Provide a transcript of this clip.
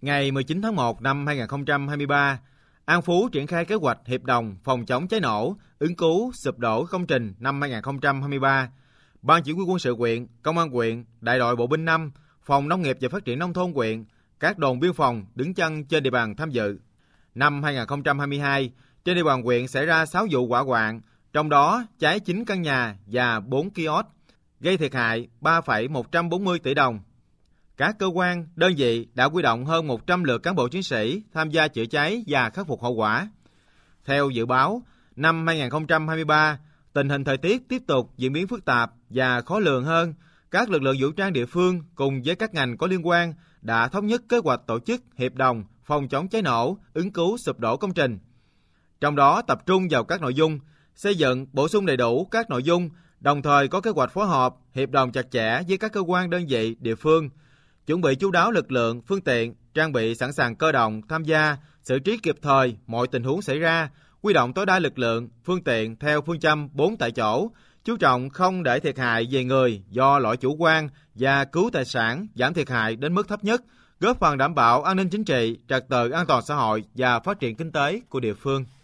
Ngày 19 tháng 1 năm 2023, An Phú triển khai kế hoạch hiệp đồng phòng chống cháy nổ, ứng cứu sụp đổ công trình năm 2023. Ban chỉ huy quân sự quyện, công an quyện, đại đội bộ binh 5, phòng nông nghiệp và phát triển nông thôn quyện, các đồn biên phòng đứng chân trên địa bàn tham dự. Năm 2022, trên địa bàn quyện xảy ra 6 vụ hỏa hoạn, trong đó cháy 9 căn nhà và 4 kiosk, gây thiệt hại 3,140 tỷ đồng. Các cơ quan, đơn vị đã quy động hơn 100 lượt cán bộ chiến sĩ tham gia chữa cháy và khắc phục hậu quả. Theo dự báo, năm 2023, tình hình thời tiết tiếp tục diễn biến phức tạp và khó lường hơn. Các lực lượng vũ trang địa phương cùng với các ngành có liên quan đã thống nhất kế hoạch tổ chức hiệp đồng phòng chống cháy nổ, ứng cứu sụp đổ công trình. Trong đó tập trung vào các nội dung xây dựng, bổ sung đầy đủ các nội dung, đồng thời có kế hoạch phối hợp, hiệp đồng chặt chẽ với các cơ quan đơn vị địa phương chuẩn bị chú đáo lực lượng, phương tiện, trang bị sẵn sàng cơ động tham gia, xử trí kịp thời mọi tình huống xảy ra, quy động tối đa lực lượng, phương tiện theo phương châm 4 tại chỗ, chú trọng không để thiệt hại về người do lỗi chủ quan và cứu tài sản giảm thiệt hại đến mức thấp nhất, góp phần đảm bảo an ninh chính trị, trật tự an toàn xã hội và phát triển kinh tế của địa phương.